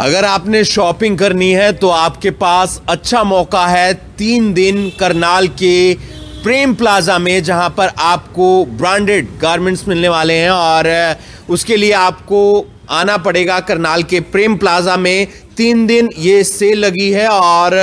अगर आपने शॉपिंग करनी है तो आपके पास अच्छा मौका है तीन दिन करनाल के प्रेम प्लाजा में जहां पर आपको ब्रांडेड गारमेंट्स मिलने वाले हैं और उसके लिए आपको आना पड़ेगा करनाल के प्रेम प्लाजा में तीन दिन ये सेल लगी है और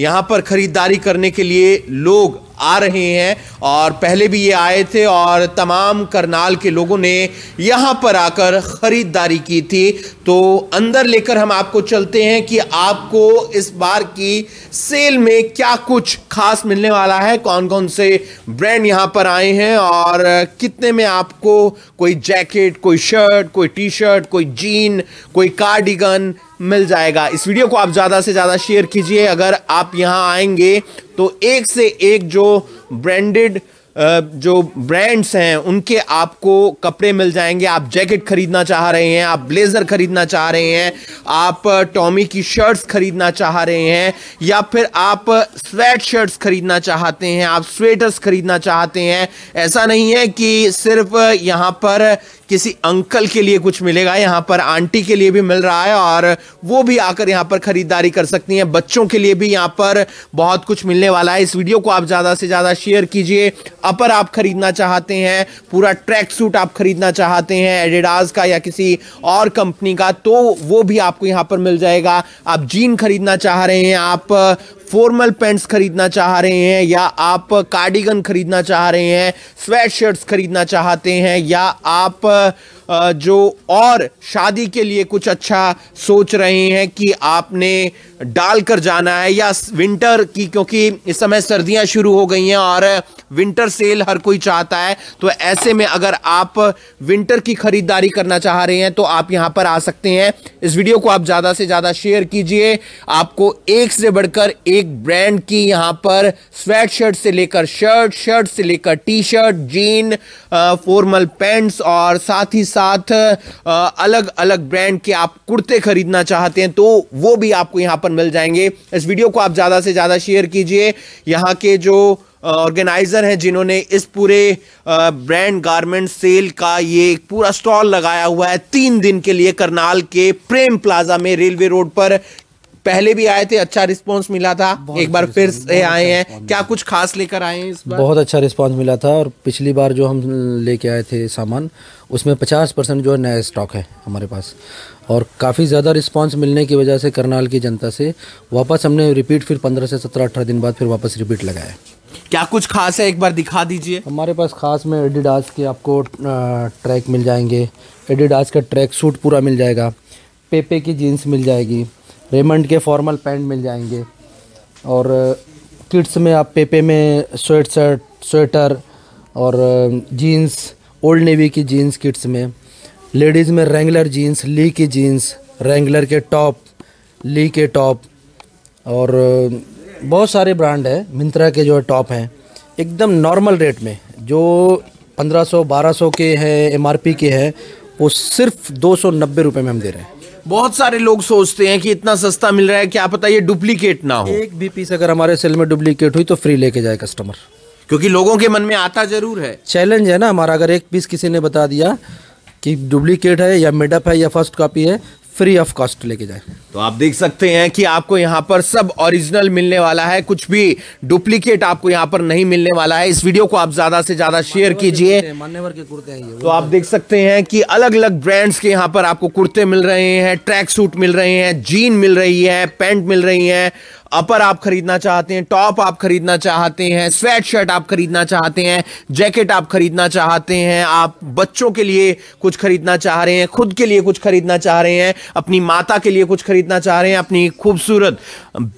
यहाँ पर ख़रीदारी करने के लिए लोग आ रहे हैं और पहले भी ये आए थे और तमाम करनाल के लोगों ने यहाँ पर आकर ख़रीदारी की थी तो अंदर लेकर हम आपको चलते हैं कि आपको इस बार की सेल में क्या कुछ खास मिलने वाला है कौन कौन से ब्रांड यहाँ पर आए हैं और कितने में आपको कोई जैकेट कोई शर्ट कोई टी शर्ट कोई जीन कोई कार्डिगन मिल जाएगा इस वीडियो को आप ज़्यादा से ज़्यादा शेयर कीजिए अगर आप यहाँ आएंगे तो एक से एक जो ब्रांडेड जो ब्रांड्स हैं उनके आपको कपड़े मिल जाएंगे आप जैकेट खरीदना चाह रहे हैं आप ब्लेज़र खरीदना चाह रहे हैं आप टॉमी की शर्ट्स खरीदना चाह रहे हैं या फिर आप स्वेट शर्ट्स खरीदना चाहते हैं आप स्वेटर्स खरीदना चाहते हैं ऐसा नहीं है कि सिर्फ यहाँ पर किसी अंकल के लिए कुछ मिलेगा यहाँ पर आंटी के लिए भी मिल रहा है और वो भी आकर यहाँ पर खरीदारी कर सकती हैं बच्चों के लिए भी यहाँ पर बहुत कुछ मिलने वाला है इस वीडियो को आप ज़्यादा से ज़्यादा शेयर कीजिए अपर आप खरीदना चाहते हैं पूरा ट्रैक सूट आप खरीदना चाहते हैं एडिडास का या किसी और कंपनी का तो वो भी आपको यहाँ पर मिल जाएगा आप जीन खरीदना चाह रहे हैं आप फॉर्मल पैंट्स खरीदना चाह रहे हैं या आप कार्डिगन खरीदना चाह रहे हैं स्वेट शर्ट्स खरीदना चाहते हैं या आप जो और शादी के लिए कुछ अच्छा सोच रहे हैं कि आपने डाल कर जाना है या विंटर की क्योंकि इस समय सर्दियां शुरू हो गई हैं और विंटर सेल हर कोई चाहता है तो ऐसे में अगर आप विंटर की खरीदारी करना चाह रहे हैं तो आप यहां पर आ सकते हैं इस वीडियो को आप ज़्यादा से ज़्यादा शेयर कीजिए आपको एक से बढ़कर एक ब्रांड की यहां पर स्वेट शर्ट से लेकर शर्ट शर्ट से लेकर T shirt jean formal pants और साथ ही साथ अलग अलग ब्रांड के आप कुर्ते खरीदना चाहते हैं तो वो भी आपको यहाँ पर मिल जाएंगे इस वीडियो को आप ज़्यादा से ज़्यादा शेयर कीजिए यहाँ के जो ऑर्गेनाइज़र हैं जिन्होंने इस पूरे ब्रांड गारमेंट सेल का ये पूरा स्टॉल लगाया हुआ है तीन दिन के लिए करनाल के प्रेम प्लाजा में रेलवे रोड पर पहले भी आए थे अच्छा रिस्पॉन्स मिला था एक बार फिर से आए अच्छा हैं क्या कुछ खास लेकर आए हैं इस बार बहुत अच्छा रिस्पॉन्स मिला था और पिछली बार जो हम लेके आए थे सामान उसमें पचास परसेंट जो है नया स्टॉक है हमारे पास और काफ़ी ज़्यादा रिस्पांस मिलने की वजह से करनाल की जनता से वापस हमने रिपीट फिर पंद्रह से सत्रह अठारह दिन बाद फिर वापस रिपीट लगाया क्या कुछ खास है एक बार दिखा दीजिए हमारे पास खास में एडिडास के आपको ट्रैक मिल जाएंगे एडिडास का ट्रैक सूट पूरा मिल जाएगा पेपे की जीन्स मिल जाएगी रेमंड के फॉर्मल पैंट मिल जाएंगे और किड्स में आप पेपे में स्वेट शर्ट स्वेटर और जीन्स ओल्ड नेवी की जीन्स किड्स में लेडीज़ में रेंगुलर जीन्स ली की जीन्स रेंगुलर के टॉप ली के टॉप और बहुत सारे ब्रांड है मिंत्रा के जो है टॉप हैं एकदम नॉर्मल रेट में जो 1500 1200 के हैं एमआरपी के हैं वो सिर्फ दो सौ में हम दे रहे हैं बहुत सारे लोग सोचते हैं कि इतना सस्ता मिल रहा है क्या पता ये डुप्लीकेट ना हो एक भी पीस अगर हमारे सेल में डुप्लीकेट हुई तो फ्री लेके जाए कस्टमर क्योंकि लोगों के मन में आता जरूर है चैलेंज है ना हमारा अगर एक पीस किसी ने बता दिया कि डुप्लीकेट है या मेडअप है या फर्स्ट कॉपी है फ्री ऑफ कॉस्ट लेके जाए तो आप देख सकते हैं कि आपको यहाँ पर सब ओरिजिनल मिलने वाला है कुछ भी डुप्लीकेट आपको यहाँ पर नहीं मिलने वाला है इस वीडियो को आप ज्यादा से ज्यादा शेयर कीजिए मान्यवर के कुर्ते हैं तो आप तो देख सकते हैं कि अलग अलग ब्रांड्स के यहाँ पर आपको कुर्ते मिल रहे हैं ट्रैक सूट मिल रहे हैं जीन मिल रही है पैंट मिल रही है अपर आप खरीदना चाहते हैं टॉप आप खरीदना चाहते हैं स्वेट शर्ट आप खरीदना चाहते हैं जैकेट आप खरीदना चाहते हैं आप बच्चों के लिए कुछ खरीदना चाह रहे हैं खुद के लिए कुछ खरीदना चाह रहे हैं अपनी माता के लिए कुछ खरीदना चाह रहे हैं अपनी खूबसूरत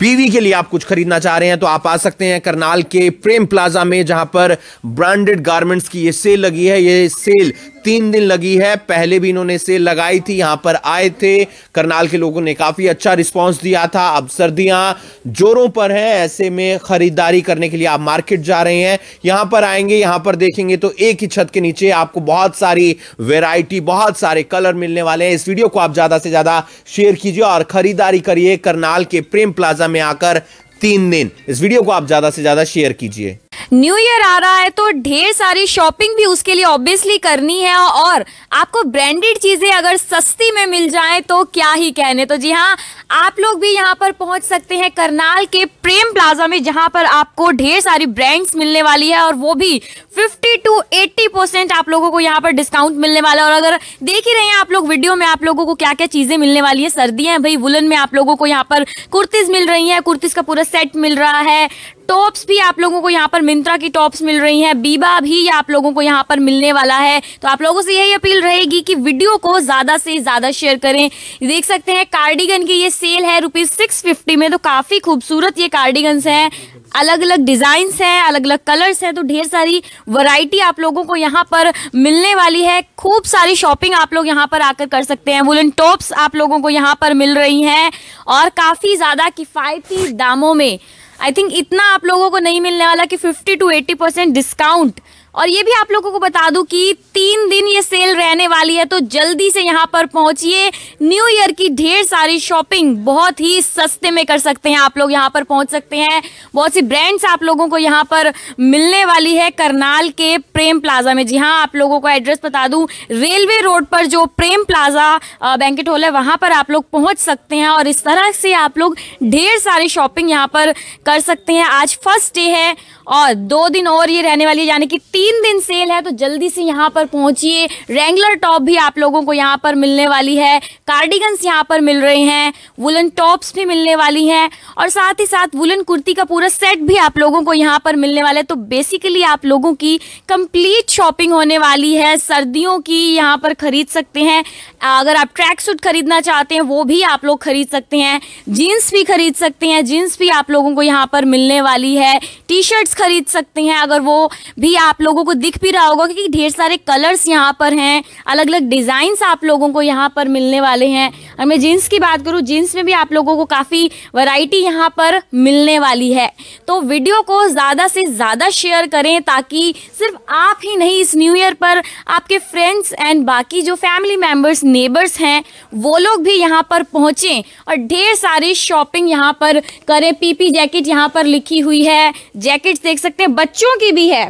बीवी के लिए आप कुछ खरीदना चाह रहे हैं तो आप आ सकते हैं करनाल के प्रेम प्लाजा में जहां पर ब्रांडेड गारमेंट्स की ये सेल लगी है ये सेल तीन दिन लगी है पहले भी इन्होंने सेल लगाई थी यहां पर आए थे करनाल के लोगों ने काफी अच्छा रिस्पांस दिया था अब सर्दियां जोरों पर है ऐसे में खरीदारी करने के लिए आप मार्केट जा रहे हैं यहां पर आएंगे यहां पर देखेंगे तो एक ही छत के नीचे आपको बहुत सारी वेराइटी बहुत सारे कलर मिलने वाले हैं इस वीडियो को आप ज्यादा से ज्यादा शेयर कीजिए और खरीदारी करिए करनाल के प्रेम प्लाजा में आकर तीन दिन इस वीडियो को आप ज्यादा से ज्यादा शेयर कीजिए न्यू ईयर आ रहा है तो ढेर सारी शॉपिंग भी उसके लिए ऑब्वियसली करनी है और आपको ब्रांडेड चीज़ें अगर सस्ती में मिल जाए तो क्या ही कहने तो जी हाँ आप लोग भी यहाँ पर पहुंच सकते हैं करनाल के प्रेम प्लाजा में जहाँ पर आपको ढेर सारी ब्रांड्स मिलने वाली है और वो भी 50 टू 80 परसेंट आप लोगों को यहाँ पर डिस्काउंट मिलने वाला है और अगर देख ही रहे हैं आप लोग वीडियो में आप लोगों को क्या क्या चीज़ें मिलने वाली है सर्दियाँ भाई वुलन में आप लोगों को यहाँ पर कुर्तीज़ मिल रही है कुर्तीज़ का पूरा सेट मिल रहा है टॉप्स भी आप लोगों को यहाँ पर मिंत्रा की टॉप्स मिल रही हैं बीबा भी आप लोगों को यहाँ पर मिलने वाला है तो आप लोगों से यही अपील रहेगी कि वीडियो को ज़्यादा से ज़्यादा शेयर करें देख सकते हैं कार्डिगन की ये सेल है रुपीज़ सिक्स फिफ्टी में तो काफ़ी खूबसूरत ये कार्डिगन्स हैं अलग अलग डिजाइन है अलग अलग कलर्स हैं तो ढेर सारी वराइटी आप लोगों को यहाँ पर मिलने वाली है खूब सारी शॉपिंग आप लोग यहाँ पर आकर कर सकते हैं वुलन टॉप्स आप लोगों को यहाँ पर मिल रही है और काफ़ी ज़्यादा किफ़ायती दामों में आई थिंक इतना आप लोगों को नहीं मिलने वाला कि 50 टू 80 परसेंट डिस्काउंट और ये भी आप लोगों को बता दूं कि तीन दिन ये सेल रहने वाली है तो जल्दी से यहाँ पर पहुंचिए न्यू ईयर की ढेर सारी शॉपिंग बहुत ही सस्ते में कर सकते हैं आप लोग यहाँ पर पहुंच सकते हैं बहुत सी ब्रांड्स आप लोगों को यहाँ पर मिलने वाली है करनाल के प्रेम प्लाजा में जी हाँ आप लोगों को एड्रेस बता दू रेलवे रोड पर जो प्रेम प्लाजा बैंकेट हॉल है वहाँ पर आप लोग पहुँच सकते हैं और इस तरह से आप लोग ढेर सारी शॉपिंग यहाँ पर कर सकते हैं आज फर्स्ट डे है और दो दिन और ये रहने वाली है यानी कि तीन दिन सेल है तो जल्दी से यहाँ पर पहुंचिए रेंगुलर टॉप भी आप लोगों को यहाँ पर मिलने वाली है कार्डिगन्स यहाँ पर मिल रहे हैं वुलन टॉप्स भी मिलने वाली हैं और साथ ही साथ वुलन कुर्ती का पूरा सेट भी आप लोगों को यहाँ पर मिलने वाला है तो बेसिकली आप लोगों की कंप्लीट शॉपिंग होने वाली है सर्दियों की यहाँ पर खरीद सकते हैं अगर आप ट्रैक सूट खरीदना चाहते हैं वो भी आप लोग खरीद सकते हैं जीन्स भी खरीद सकते हैं जीन्स भी आप लोगों को यहाँ पर मिलने वाली है टी शर्ट्स खरीद सकते हैं अगर वो भी आप लोगों को दिख भी रहा होगा क्योंकि ढेर सारे कलर्स यहाँ पर हैं अलग अलग डिजाइन आप लोगों को यहाँ पर मिलने वाले हैं और मैं जीन्स की बात करूँ जीन्स में भी आप लोगों को काफ़ी वैरायटी यहाँ पर मिलने वाली है तो वीडियो को ज़्यादा से ज़्यादा शेयर करें ताकि सिर्फ आप ही नहीं इस न्यू ईयर पर आपके फ्रेंड्स एंड बाकी जो फैमिली मेम्बर्स नेबर्स हैं वो लोग भी यहाँ पर पहुंचे और ढेर सारी शॉपिंग यहाँ पर करें पीपी जैकेट यहाँ पर लिखी हुई है जैकेट देख सकते हैं बच्चों की भी है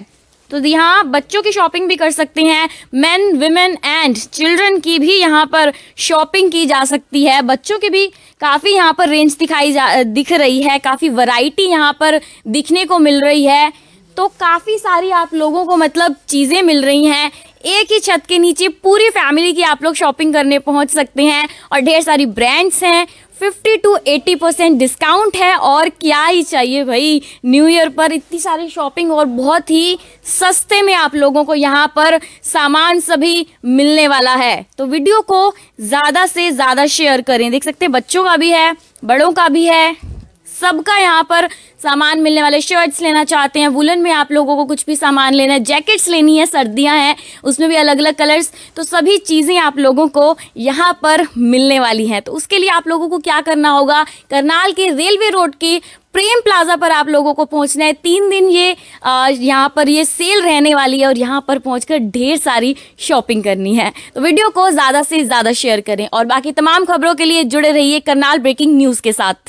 तो यहाँ बच्चों की शॉपिंग भी कर सकते हैं मेन वुमेन एंड चिल्ड्रन की भी यहाँ पर शॉपिंग की जा सकती है बच्चों की भी काफ़ी यहाँ पर रेंज दिखाई जा दिख रही है काफ़ी वैरायटी यहाँ पर दिखने को मिल रही है तो काफ़ी सारी आप लोगों को मतलब चीज़ें मिल रही हैं एक ही छत के नीचे पूरी फैमिली की आप लोग शॉपिंग करने पहुंच सकते हैं और ढेर सारी ब्रांड्स हैं fifty to eighty percent discount है और क्या ही चाहिए भाई न्यू ईयर पर इतनी सारी शॉपिंग और बहुत ही सस्ते में आप लोगों को यहाँ पर सामान सभी मिलने वाला है तो वीडियो को ज़्यादा से ज़्यादा शेयर करें देख सकते हैं बच्चों का भी है बड़ों का भी है सबका यहाँ पर सामान मिलने वाले शर्ट्स लेना चाहते हैं वुलन में आप लोगों को कुछ भी सामान लेना है जैकेट्स लेनी है सर्दियाँ हैं उसमें भी अलग अलग कलर्स तो सभी चीज़ें आप लोगों को यहाँ पर मिलने वाली हैं तो उसके लिए आप लोगों को क्या करना होगा करनाल के रेलवे रोड की प्रेम प्लाजा पर आप लोगों को पहुंचना है तीन दिन ये यहाँ पर ये सेल रहने वाली है और यहाँ पर पहुंचकर ढेर सारी शॉपिंग करनी है तो वीडियो को ज़्यादा से ज़्यादा शेयर करें और बाकी तमाम खबरों के लिए जुड़े रहिए करनाल ब्रेकिंग न्यूज़ के साथ